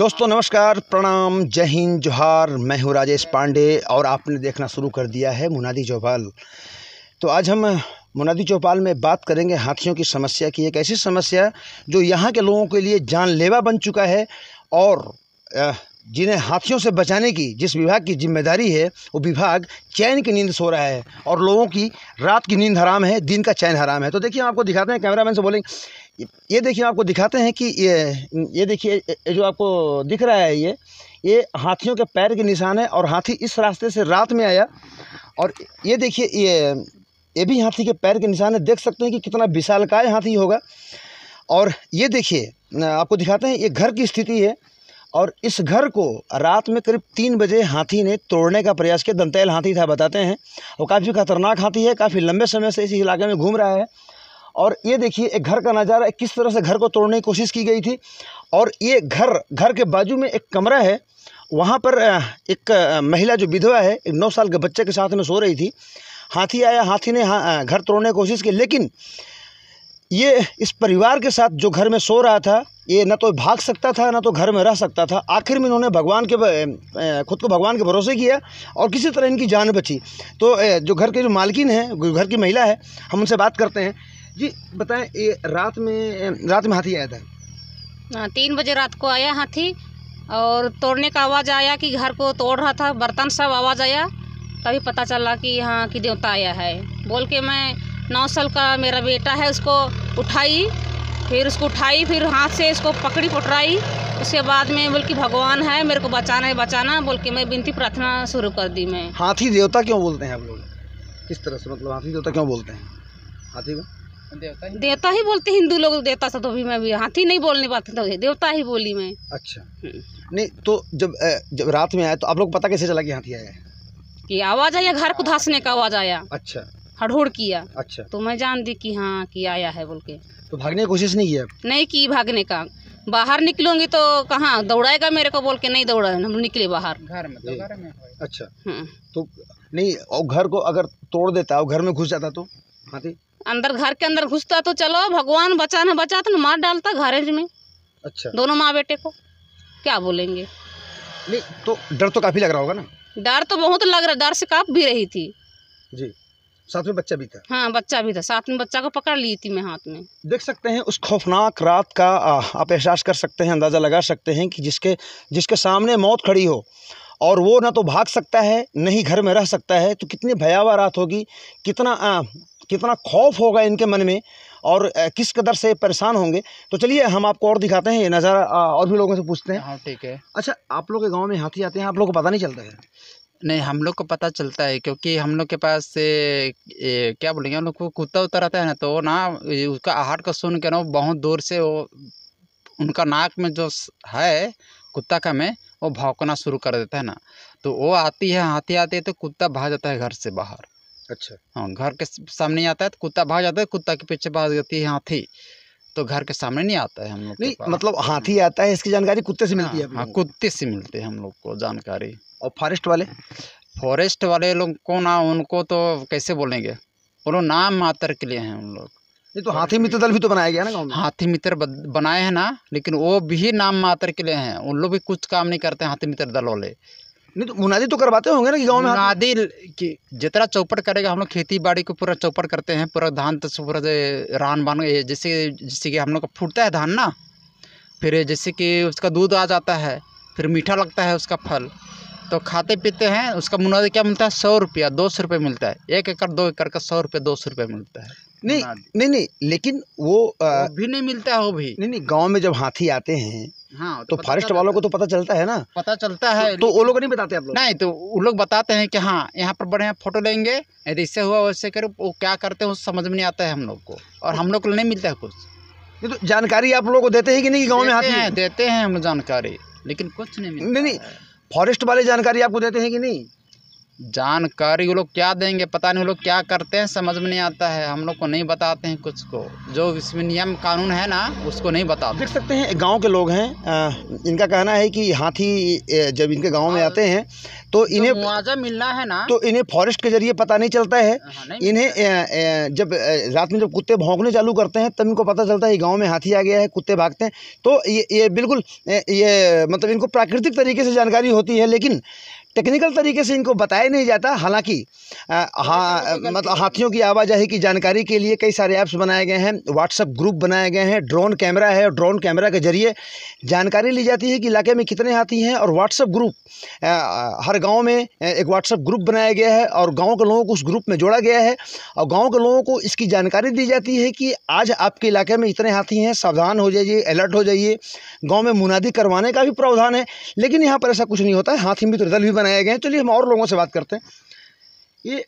दोस्तों नमस्कार प्रणाम जय हिंद जोहार मैं हूँ राजेश पांडे और आपने देखना शुरू कर दिया है मुनादी चौपाल तो आज हम मुनादी चौपाल में बात करेंगे हाथियों की समस्या की एक ऐसी समस्या जो यहाँ के लोगों के लिए जानलेवा बन चुका है और जिन्हें हाथियों से बचाने की जिस विभाग की जिम्मेदारी है वो विभाग चैन की नींद सो रहा है और लोगों की रात की नींद हराम है दिन का चैन हराम है तो देखिए आपको दिखाते हैं कैमरामैन से बोलेंगे ये देखिए आपको दिखाते हैं कि ये ये देखिए ये जो आपको दिख रहा है ये ये हाथियों के पैर के निशान है और हाथी इस रास्ते से रात में आया और ये देखिए ये ये भी हाथी के पैर के निशान है देख सकते हैं कि कितना विशालकाय हाथी होगा और ये देखिए आपको दिखाते हैं ये घर की स्थिति है और इस घर को रात में करीब तीन बजे हाथी ने तोड़ने का प्रयास किया दंतैल हाथी था बताते हैं और काफ़ी खतरनाक हाथी है काफ़ी लंबे समय से इस इलाके में घूम रहा है और ये देखिए एक घर का नज़ारा है किस तरह से घर को तोड़ने की कोशिश की गई थी और ये घर घर के बाजू में एक कमरा है वहाँ पर एक महिला जो विधवा है एक नौ साल के बच्चे के साथ में सो रही थी हाथी आया हाथी ने हा, घर तोड़ने की कोशिश की लेकिन ये इस परिवार के साथ जो घर में सो रहा था ये ना तो भाग सकता था ना तो घर में रह सकता था आखिर में इन्होंने भगवान के खुद को भगवान के भरोसे किया और किसी तरह इनकी जान बची तो जो घर के जो मालकिन हैं घर की महिला है हम उनसे बात करते हैं जी बताएं ये रात में रात में हाथी आया था हाँ तीन बजे रात को आया हाथी और तोड़ने का आवाज़ आया कि घर को तोड़ रहा था बर्तन सब आवाज़ आया तभी पता चला कि हाँ कि देवता आया है बोल के मैं नौ साल का मेरा बेटा है उसको उठाई फिर उसको उठाई फिर हाथ से इसको पकड़ी पटराई उसके बाद में बोल कि भगवान है मेरे को बचाना है बचाना बोल के मैं बिनती प्रार्थना शुरू कर दी मैं हाथी देवता क्यों बोलते हैं आप लोग किस तरह से मतलब हाथी देवता क्यों बोलते हैं हाथी को देवता ही देवता ही बोलते हिंदू लोग देवता सा तो भी मैं भी हाथी नहीं बोलने पाते तो देवता ही बोली मैं अच्छा नहीं तो जब जब रात में आया तो आप लोग पता कैसे चला कि हाथी आया कि आवाज आया घर को धासने का आवाज आया अच्छा हड़होड़ किया अच्छा तो मैं जान दी कि हाँ कि आया है बोल के तो भागने की कोशिश नहीं किया नहीं की भागने का बाहर निकलूंगी तो कहाँ दौड़ाएगा मेरे को बोल के नहीं दौड़ा हम निकले बाहर घर में तो घर में अच्छा हाँ। तो नहीं और घर को अगर तोड़ देता और घर में घुस जाता तो हाथी अंदर घर के अंदर घुसता तो चलो भगवान बचा ना बचा तो मार डालता घर में अच्छा दोनों माँ बेटे को क्या बोलेंगे नहीं तो डर तो काफी लग रहा होगा ना डर तो बहुत लग रहा डर से काप भी रही थी जी साथ में बच्चा भी था हाँ बच्चा भी था साथ में बच्चा को पकड़ ली थी मैं हाथ में देख सकते हैं उस खौफनाक रात का आप एहसास कर सकते हैं अंदाज़ा लगा सकते हैं कि जिसके जिसके सामने मौत खड़ी हो और वो ना तो भाग सकता है नहीं घर में रह सकता है तो कितनी भयावह रात होगी कितना आ, कितना खौफ होगा इनके मन में और किस कदर से परेशान होंगे तो चलिए हम आपको और दिखाते हैं ये नज़ारा और भी लोगों से पूछते हैं हाँ ठीक है अच्छा आप लोग के गाँव में हाथी आते हैं आप लोग को पता नहीं चलता है नहीं हम लोग को पता चलता है क्योंकि हम लोग के पास से ए, क्या बोलेंगे हम लोग को कुत्ता उत्ता रहता है ना तो ना उसका आहट को सुन के ना बहुत दूर से वो उनका नाक में जो है कुत्ता का में वो भौंकना शुरू कर देता है ना तो वो आती है हाथी आती है तो कुत्ता भाग जाता है घर से बाहर अच्छा हाँ घर के सामने आता है तो कुत्ता भाग जाता है कुत्ता के पीछे भाग जाती है हाथी तो घर के सामने नहीं आता है हम लोग मतलब हाथी आता है इसकी जानकारी कुत्ते से मिलती है हाँ, हाँ, कुत्ते से मिलती है हम लोग को जानकारी और फॉरेस्ट वाले फॉरेस्ट वाले लोग को ना उनको तो कैसे बोलेंगे वो नाम मात्र के लिए हैं उन लोग नहीं तो हाथी मित्र दल भी तो बनाया गया ना गाँव में हाथी मित्र बनाए हैं ना लेकिन वो भी नाम मात्र के लिए हैं उन लोग भी कुछ काम नहीं करते हाथी मित्र दल वाले नहीं तो मुनादी तो करवाते होंगे ना कि गाँव में मुनादी की जितना चौपट करेगा हम लोग खेती बाड़ी को पूरा चौपट करते हैं पूरा धान तो पूरा रान बान जैसे जैसे कि हम लोग का फूटता है धान ना फिर जैसे कि उसका दूध आ जाता है फिर मीठा लगता है उसका फल तो खाते पीते हैं उसका मुनादी क्या मिलता है सौ रुपया दो सौ रुपये मिलता है एक एकड़ दो एकड़ का सौ रुपये दो सौ रुपये मिलता है नहीं नहीं नहीं लेकिन वो, भी नहीं मिलता है वो भी नहीं नहीं गाँव में जब हाथी आते हैं हाँ तो, तो फॉरेस्ट वालों को तो पता चलता है ना पता चलता है तो वो लोग नहीं बताते आप लोग नहीं तो वो लोग बताते हैं कि हाँ यहाँ पर बढ़िया फोटो लेंगे यदि इससे हुआ वैसे करो वो क्या करते हैं समझ में नहीं आता है हम लोग को और हम लोग को नहीं मिलता है कुछ तो जानकारी आप लोगों को देते हैं कि नहीं गाँव में आते हैं देते हैं हम जानकारी लेकिन कुछ नहीं मिलता नहीं नहीं फॉरेस्ट वाले जानकारी आपको देते हैं कि नहीं जानकारी वो लोग क्या देंगे पता नहीं वो लोग क्या करते हैं समझ में नहीं आता है हम लोग को नहीं बताते हैं कुछ को जो इसमें नियम कानून है ना उसको नहीं बताते देख सकते हैं गांव के लोग हैं इनका कहना है कि हाथी जब इनके गांव में हाँ। आते हैं तो इन्हें मुआवजा मिलना है ना तो इन्हें फॉरेस्ट के जरिए पता नहीं चलता है हाँ, इन्हें जब रात में जब कुत्ते भोंकने चालू करते हैं तब इनको पता चलता है गाँव में हाथी आ गया है कुत्ते भागते हैं तो ये ये बिल्कुल ये मतलब इनको प्राकृतिक तरीके से जानकारी होती है लेकिन टेक्निकल तरीके से इनको बताया नहीं जाता हालांकि हाँ मतलब हाथियों की आवाजाही की जानकारी के लिए कई सारे ऐप्स बनाए गए हैं व्हाट्सअप ग्रुप बनाए गए हैं ड्रोन कैमरा है ड्रोन कैमरा के जरिए जानकारी ली जाती है कि इलाके में कितने हाथी हैं और व्हाट्सअप ग्रुप हर गाँव में एक व्हाट्सअप ग्रुप बनाया गया है और गाँव के लोगों को उस ग्रुप में जोड़ा गया है और गाँव के लोगों को इसकी जानकारी दी जाती है कि आज आपके इलाके में इतने हाथी हैं सावधान हो जाइए अलर्ट हो जाइए गाँव में मुनादी करवाने का भी प्रावधान है लेकिन यहाँ पर ऐसा कुछ नहीं होता है हाथी मित्र दल भी बनाए गए हैं चलिए हम और लोगों से बात करते हैं ये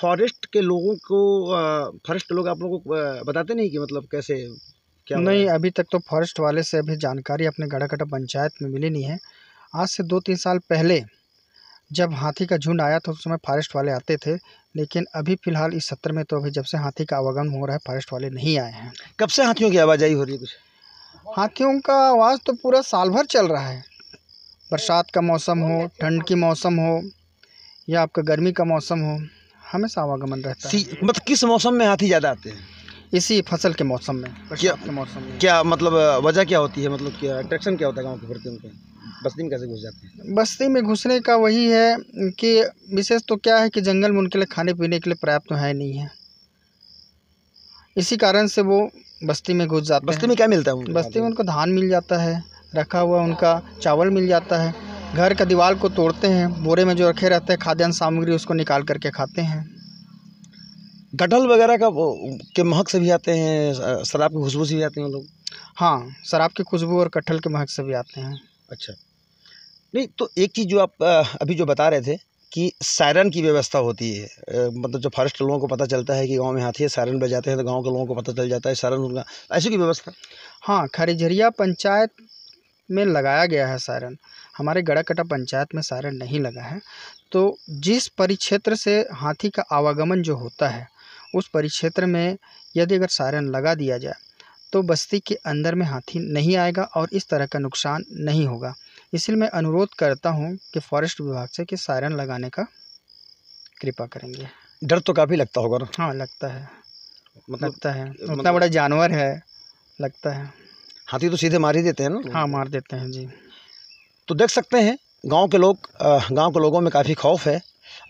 फॉरेस्ट के लोगों को फॉरेस्ट लोग आप लोगों को बताते नहीं कि मतलब कैसे क्या नहीं अभी तक तो फॉरेस्ट वाले से अभी जानकारी अपने गड़ाकटा पंचायत में मिली नहीं है आज से दो तीन साल पहले जब हाथी का झुंड आया तो उस समय फॉरेस्ट वाले आते थे लेकिन अभी फिलहाल इस सत्र में तो अभी जब से हाथी का आवागमन हो रहा है फॉरेस्ट वाले नहीं आए हैं कब से हाथियों की आवाजाही हो रही है कुछ हाथियों का आवाज़ तो पूरा साल भर चल रहा है बरसात का मौसम हो ठंड की मौसम हो या आपका गर्मी का मौसम हो हमेशा आवागमन रहता है मतलब किस मौसम में हाथी ज़्यादा आते हैं इसी फसल के मौसम में क्या के मौसम में क्या मतलब वजह क्या होती है मतलब क्या अट्रैक्शन क्या होता है गाँव के प्रति उनके बस्ती में कैसे घुस जाते हैं बस्ती में घुसने का वही है कि विशेष तो क्या है कि जंगल में उनके लिए खाने पीने के लिए पर्याप्त तो है नहीं है इसी कारण से वो बस्ती में घुस जाते बस्ती में क्या मिलता है बस्ती में उनको धान मिल जाता है रखा हुआ उनका चावल मिल जाता है घर का दीवार को तोड़ते हैं बोरे में जो रखे रहते हैं खाद्यान्न सामग्री उसको निकाल करके खाते हैं गटल वगैरह का के महक से भी आते हैं शराब की खुशबू से भी आते हैं लोग हाँ शराब की खुशबू और कटहल के महक से भी आते हैं अच्छा नहीं तो एक चीज़ जो आप अभी जो बता रहे थे कि सायरन की व्यवस्था होती है मतलब जो फॉरेस्ट लोगों को पता चलता है कि गांव में हाथी है सायरन बजाते हैं तो गांव के लोगों को पता चल जाता है सायरन उनका ऐसी की व्यवस्था हाँ खरिजरिया पंचायत में लगाया गया है सायरन हमारे गड़ाकटा पंचायत में सायरन नहीं लगा है तो जिस परिक्षेत्र से हाथी का आवागमन जो होता है उस परिक्षेत्र में यदि अगर सायरन लगा दिया जाए तो बस्ती के अंदर में हाथी नहीं आएगा और इस तरह का नुकसान नहीं होगा इसलिए मैं अनुरोध करता हूँ कि फॉरेस्ट विभाग से कि सायरन लगाने का कृपा करेंगे डर तो काफ़ी लगता होगा ना हाँ लगता है मतलब लगता है उतना मतलब, बड़ा जानवर है लगता है हाथी तो सीधे मार ही देते हैं ना हाँ मार देते हैं जी तो देख सकते हैं गांव के लोग गांव के लोगों में काफ़ी खौफ है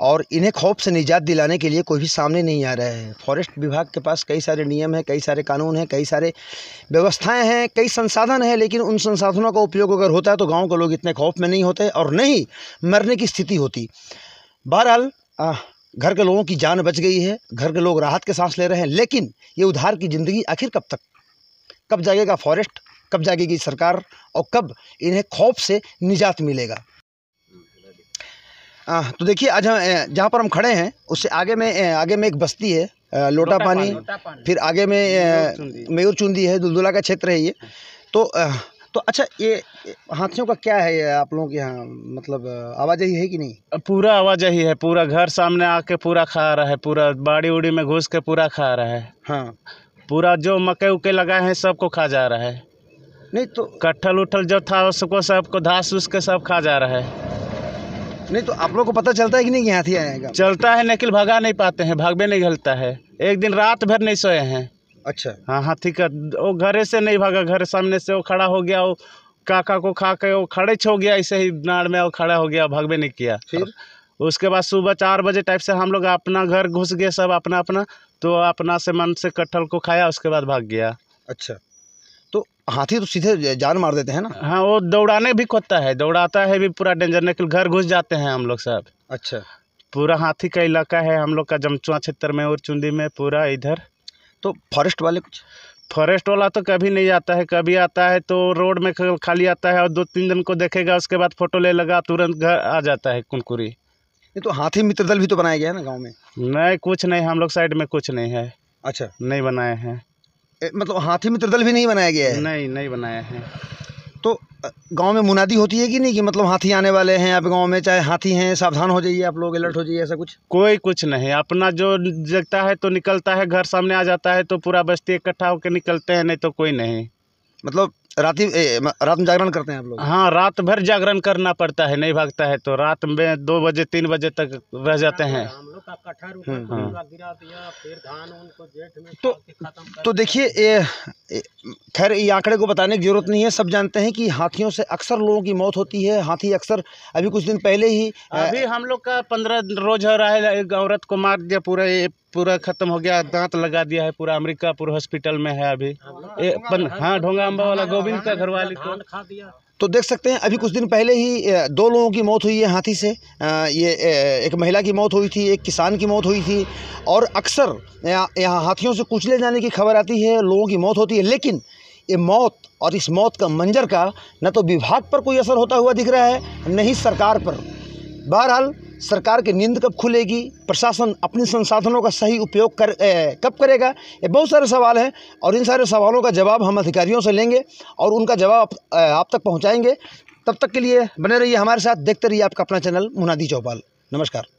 और इन्हें खौफ से निजात दिलाने के लिए कोई भी सामने नहीं आ रहा है फॉरेस्ट विभाग के पास कई सारे नियम हैं कई सारे कानून हैं कई सारे व्यवस्थाएं हैं कई संसाधन हैं लेकिन उन संसाधनों का उपयोग अगर होता है तो गाँव के लोग इतने खौफ में नहीं होते और नहीं मरने की स्थिति होती बहरहाल घर के लोगों की जान बच गई है घर के लोग राहत के सांस ले रहे हैं लेकिन ये उधार की ज़िंदगी आखिर कब तक कब जाएगा फॉरेस्ट कब जागेगी सरकार और कब इन्हें खौफ से निजात मिलेगा आ, हाँ, तो देखिए आज हम जहाँ पर हम खड़े हैं उससे आगे में आगे में एक बस्ती है लोटा, लोटा पानी, पानी फिर आगे में मयूर चुंदी है दुलदुला का क्षेत्र है ये तो तो अच्छा ये हाथियों का क्या है ये आप लोगों के यहाँ मतलब आवाजाही है कि नहीं पूरा आवाजाही है पूरा घर सामने आके पूरा खा रहा है पूरा बाड़ी उड़ी में घुस के पूरा खा रहा है हाँ पूरा जो मकई उके लगाए हैं सबको खा जा रहा है नहीं तो कटहल उठल जो था उसको सबको घास उस के सब खा जा रहा है नहीं तो आप लोग को पता चलता है कि नहीं कि हाथी आएगा चलता है निकल भगा नहीं पाते हैं भागवे नहीं घलता है एक दिन रात भर नहीं सोए हैं अच्छा हाँ हाथी का वो घरे से नहीं भागा घर सामने से वो खड़ा हो गया वो काका को खा के वो खड़े छो गया ऐसे ही नाड़ में वो खड़ा हो गया भगवे नहीं किया फिर उसके बाद सुबह चार बजे टाइप से हम लोग अपना घर घुस गए सब अपना अपना तो अपना से मन से कटहल को खाया उसके बाद भाग गया अच्छा तो हाथी तो सीधे जान मार देते हैं ना हाँ वो दौड़ाने भी खोदता है दौड़ाता है भी पूरा डेंजर निकल घर घुस जाते हैं हम लोग सब अच्छा पूरा हाथी का इलाका है हम लोग का जमचुआ क्षेत्र में और चुंदी में पूरा इधर तो फॉरेस्ट वाले कुछ फॉरेस्ट वाला तो कभी नहीं आता है कभी आता है तो रोड में खाली आता है और दो तीन दिन को देखेगा उसके बाद फोटो ले लगा तुरंत घर आ जाता है कुनकुरी ये तो हाथी मित्र दल भी तो बनाया गया है ना गाँव में नहीं कुछ नहीं हम लोग साइड में कुछ नहीं है अच्छा नहीं बनाए हैं मतलब हाथी दल भी नहीं बनाया गया है नहीं नहीं बनाया है तो गांव में मुनादी होती है कि नहीं कि मतलब हाथी आने वाले हैं आप गांव में चाहे हाथी हैं सावधान हो जाइए आप लोग अलर्ट हो जाइए ऐसा कुछ कोई कुछ नहीं अपना जो जगता है तो निकलता है घर सामने आ जाता है तो पूरा बस्ती इकट्ठा होकर निकलते हैं नहीं तो कोई नहीं मतलब रात रात में जागरण करते हैं आप लोग हाँ रात भर जागरण करना पड़ता है नहीं भागता है तो रात में दो बजे तीन बजे तक रह जाते हैं हम्म, हाँ। तो तो देखिए खैर ये आंकड़े को बताने की ज़रूरत नहीं है सब जानते हैं कि हाथियों से अक्सर लोगों की मौत होती है हाथी अक्सर अभी कुछ दिन पहले ही अभी हम लोग का पंद्रह रोज हो रहा है औरत को मार दिया पूरा पूरा खत्म हो गया दांत लगा दिया है पूरा पूरे हॉस्पिटल में है अभी हाँ ढोंगा अम्बा वाला हाँ, गोबर गोविंद का घर वाले को खा दिया तो देख सकते हैं अभी कुछ दिन पहले ही दो लोगों की मौत हुई है हाथी से ये एक महिला की मौत हुई थी एक किसान की मौत हुई थी और अक्सर यहाँ हाथियों से कुचले जाने की खबर आती है लोगों की मौत होती है लेकिन ये मौत और इस मौत का मंजर का न तो विभाग पर कोई असर होता हुआ दिख रहा है न ही सरकार पर बहरहाल सरकार की नींद कब खुलेगी प्रशासन अपने संसाधनों का सही उपयोग कर ए, कब करेगा ये बहुत सारे सवाल हैं और इन सारे सवालों का जवाब हम अधिकारियों से लेंगे और उनका जवाब आप, आप तक पहुंचाएंगे तब तक के लिए बने रहिए हमारे साथ देखते रहिए आपका अपना चैनल मुनादी चौपाल नमस्कार